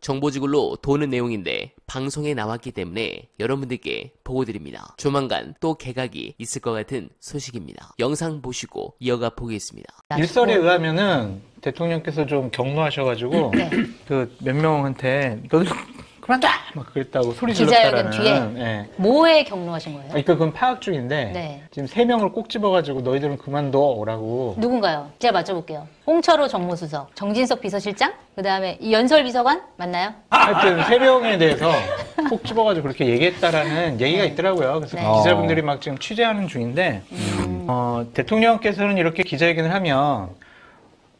정보지굴로 도는 내용인데 방송에 나왔기 때문에 여러분들께 보고드립니다. 조만간 또 개각이 있을 것 같은 소식입니다. 영상 보시고 이어가 보겠습니다. 일설에 의하면은 대통령께서 좀 경로하셔가지고 네. 그몇 명한테 너 그만둬! 막 그랬다고 소리 질렀다라는. 뒤에? 예. 뭐에 경로하신 거예요? 그러니까 그건 파악 중인데 네. 지금 세 명을 꼭 집어가지고 너희들은 그만둬라고. 누군가요? 제가 맞춰볼게요. 홍철호 정무수석, 정진석 비서실장, 그 다음에 연설 비서관 맞나요? 하여튼 세 명에 대해서 꼭 집어가지고 그렇게 얘기했다라는 얘기가 네. 있더라고요. 그래서 네. 기자분들이 막 지금 취재하는 중인데 음. 어, 대통령께서는 이렇게 기자회견을 하면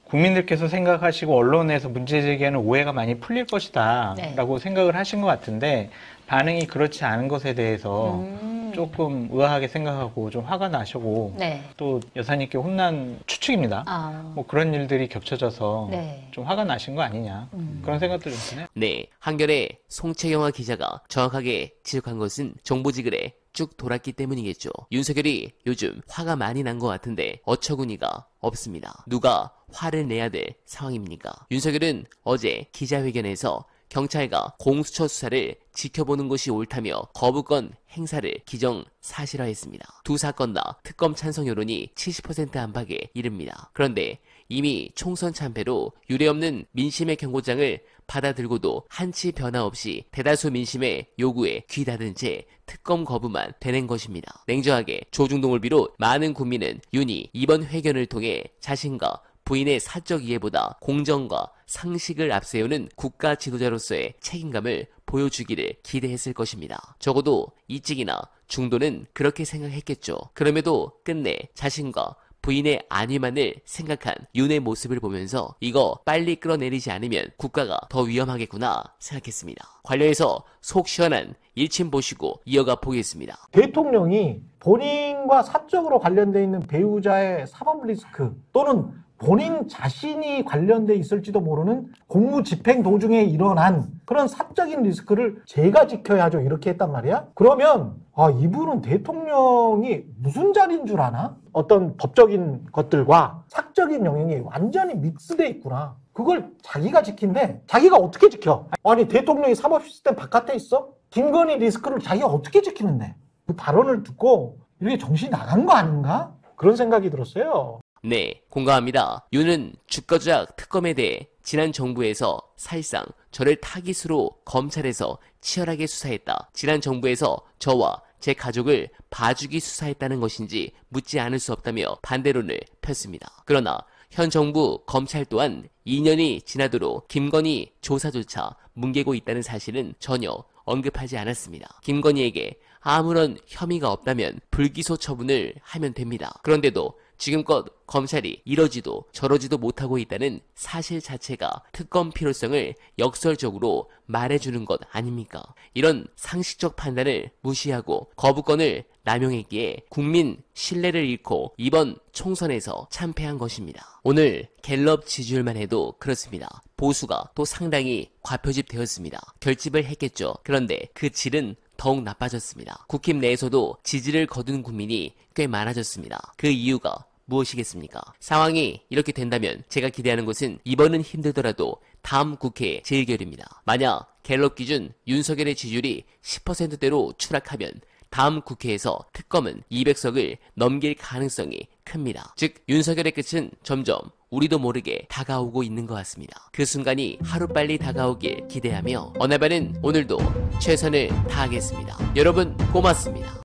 국민들께서 생각하시고 언론에서 문제 제기하는 오해가 많이 풀릴 것이다라고 네. 생각을 하신 것 같은데 반응이 그렇지 않은 것에 대해서 음. 조금 의아하게 생각하고 좀 화가 나시고 네. 또 여사님께 혼난 추측입니다. 아. 뭐 그런 일들이 겹쳐져서 네. 좀 화가 나신 거 아니냐 음. 그런 생각도 좀 드네요. 네 한겨레 송채영화 기자가 정확하게 지적한 것은 정보지글의 쭉 돌았기 때문이겠죠. 윤석열이 요즘 화가 많이 난 것 같은데 어처구니가 없습니다. 누가 화를 내야 될 상황입니까? 윤석열은 어제 기자회견에서 경찰과 공수처 수사를 지켜보는 것이 옳다며 거부권 행사를 기정 사실화했습니다. 두 사건 다 특검 찬성 여론이 70% 안팎에 이릅니다. 그런데 이미 총선 참패로 유례없는 민심의 경고장을 받아들고도 한치 변화 없이 대다수 민심의 요구에 귀다은채 특검 거부만 되는 것입니다. 냉정하게 조중동을 비롯 많은 국민은 윤이 이번 회견을 통해 자신과 부인의 사적 이해보다 공정과 상식을 앞세우는 국가 지도자로서의 책임감을 보여주기를 기대했을 것입니다. 적어도 이직이나 중도는 그렇게 생각했겠죠. 그럼에도 끝내 자신과 부인의 아위만을 생각한 윤의 모습을 보면서 이거 빨리 끌어내리지 않으면 국가가 더 위험하겠구나 생각했습니다. 관련해서 속 시원한 일침 보시고 이어가 보겠습니다. 대통령이 본인과 사적으로 관련돼 있는 배우자의 사법 리스크 또는 본인 자신이 관련돼 있을지도 모르는 공무 집행 도중에 일어난 그런 사적인 리스크를 제가 지켜야죠. 이렇게 했단 말이야. 그러면 아, 이분은 대통령이 무슨 자리인 줄 아나? 어떤 법적인 것들과 사적인 영역이 완전히 믹스돼 있구나. 그걸 자기가 지킨대 자기가 어떻게 지켜? 아니 대통령이 사법 시스템 바깥에 있어? 김건희 리스크를 자기가 어떻게 지키는데? 그 발언을 듣고 이렇게 정신이 나간 거 아닌가? 그런 생각이 들었어요. 네, 공감합니다. 윤은 주가 조작 특검에 대해 지난 정부에서 사실상 저를 타깃으로 검찰에서 치열하게 수사했다. 지난 정부에서 저와 제 가족을 봐주기 수사했다는 것인지 묻지 않을 수 없다며 반대론을 폈습니다. 그러나 현 정부 검찰 또한 2년이 지나도록 김건희 조사조차 뭉개고 있다는 사실은 전혀 언급하지 않았습니다. 김건희에게 아무런 혐의가 없다면 불기소 처분을 하면 됩니다. 그런데도 지금껏 검찰이 이러지도 저러지도 못하고 있다는 사실 자체가 특검 필요성을 역설적으로 말해주는 것 아닙니까? 이런 상식적 판단을 무시하고 거부권을 남용했기에 국민 신뢰를 잃고 이번 총선에서 참패한 것입니다. 오늘 갤럽 지지율만 해도 그렇습니다. 보수가 또 상당히 과표집되었습니다. 결집을 했겠죠. 그런데 그 질은 더욱 나빠졌습니다. 국힘 내에서도 지지를 거둔 국민이 꽤 많아졌습니다. 그 이유가 무엇이겠습니까? 상황이 이렇게 된다면 제가 기대하는 것은 이번은 힘들더라도 다음 국회 재의결입니다. 만약 갤럽 기준 윤석열의 지지율이 10%대로 추락하면 다음 국회에서 특검은 200석을 넘길 가능성이 큽니다. 즉, 윤석열의 끝은 점점 우리도 모르게 다가오고 있는 것 같습니다. 그 순간이 하루빨리 다가오길 기대하며 어느바는 오늘도 최선을 다하겠습니다. 여러분 고맙습니다.